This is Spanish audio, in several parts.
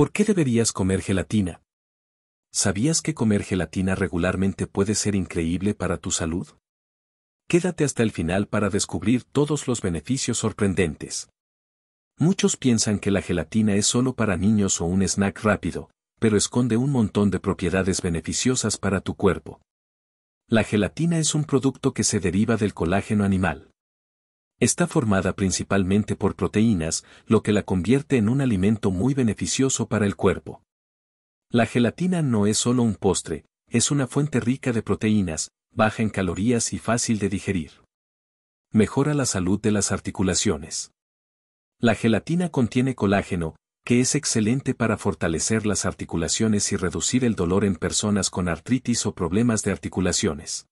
¿Por qué deberías comer gelatina? ¿Sabías que comer gelatina regularmente puede ser increíble para tu salud? Quédate hasta el final para descubrir todos los beneficios sorprendentes. Muchos piensan que la gelatina es solo para niños o un snack rápido, pero esconde un montón de propiedades beneficiosas para tu cuerpo. La gelatina es un producto que se deriva del colágeno animal. Está formada principalmente por proteínas, lo que la convierte en un alimento muy beneficioso para el cuerpo. La gelatina no es solo un postre, es una fuente rica de proteínas, baja en calorías y fácil de digerir. Mejora la salud de las articulaciones. La gelatina contiene colágeno, que es excelente para fortalecer las articulaciones y reducir el dolor en personas con artritis o problemas de articulaciones.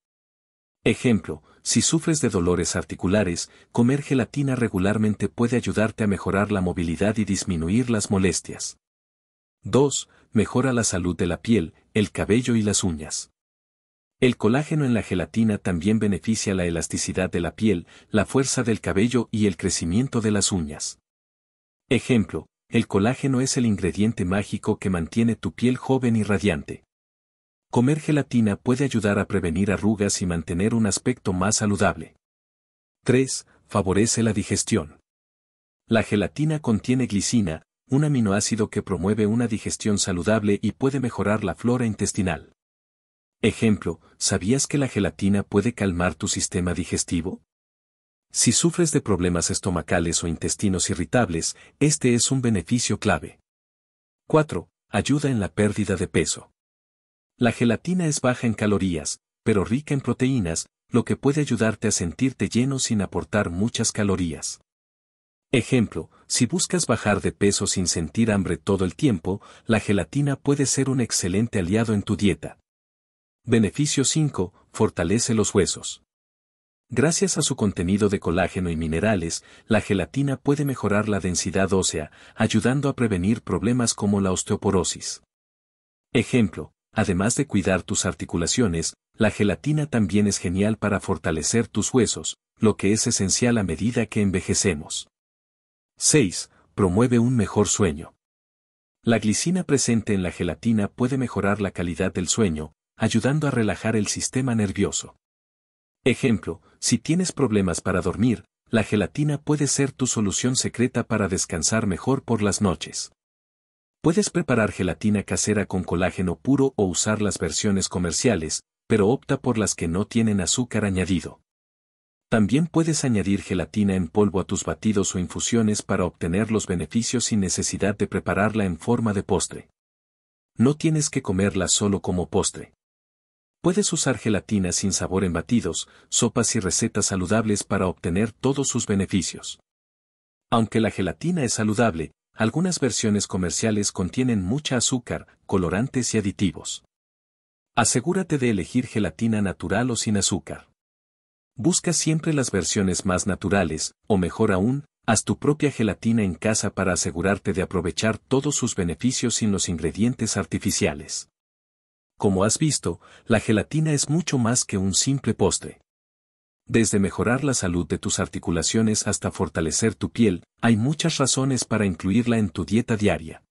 Ejemplo, si sufres de dolores articulares, comer gelatina regularmente puede ayudarte a mejorar la movilidad y disminuir las molestias. 2. Mejora la salud de la piel, el cabello y las uñas. El colágeno en la gelatina también beneficia la elasticidad de la piel, la fuerza del cabello y el crecimiento de las uñas. Ejemplo, el colágeno es el ingrediente mágico que mantiene tu piel joven y radiante. Comer gelatina puede ayudar a prevenir arrugas y mantener un aspecto más saludable. 3. Favorece la digestión. La gelatina contiene glicina, un aminoácido que promueve una digestión saludable y puede mejorar la flora intestinal. Ejemplo, ¿sabías que la gelatina puede calmar tu sistema digestivo? Si sufres de problemas estomacales o intestinos irritables, este es un beneficio clave. 4. Ayuda en la pérdida de peso. La gelatina es baja en calorías, pero rica en proteínas, lo que puede ayudarte a sentirte lleno sin aportar muchas calorías. Ejemplo, si buscas bajar de peso sin sentir hambre todo el tiempo, la gelatina puede ser un excelente aliado en tu dieta. Beneficio 5. Fortalece los huesos. Gracias a su contenido de colágeno y minerales, la gelatina puede mejorar la densidad ósea, ayudando a prevenir problemas como la osteoporosis. Ejemplo, además de cuidar tus articulaciones, la gelatina también es genial para fortalecer tus huesos, lo que es esencial a medida que envejecemos. 6. Promueve un mejor sueño. La glicina presente en la gelatina puede mejorar la calidad del sueño, ayudando a relajar el sistema nervioso. Ejemplo, si tienes problemas para dormir, la gelatina puede ser tu solución secreta para descansar mejor por las noches. Puedes preparar gelatina casera con colágeno puro o usar las versiones comerciales, pero opta por las que no tienen azúcar añadido. También puedes añadir gelatina en polvo a tus batidos o infusiones para obtener los beneficios sin necesidad de prepararla en forma de postre. No tienes que comerla solo como postre. Puedes usar gelatina sin sabor en batidos, sopas y recetas saludables para obtener todos sus beneficios. Aunque la gelatina es saludable, algunas versiones comerciales contienen mucha azúcar, colorantes y aditivos. Asegúrate de elegir gelatina natural o sin azúcar. Busca siempre las versiones más naturales, o mejor aún, haz tu propia gelatina en casa para asegurarte de aprovechar todos sus beneficios sin los ingredientes artificiales. Como has visto, la gelatina es mucho más que un simple postre desde mejorar la salud de tus articulaciones hasta fortalecer tu piel, hay muchas razones para incluirla en tu dieta diaria.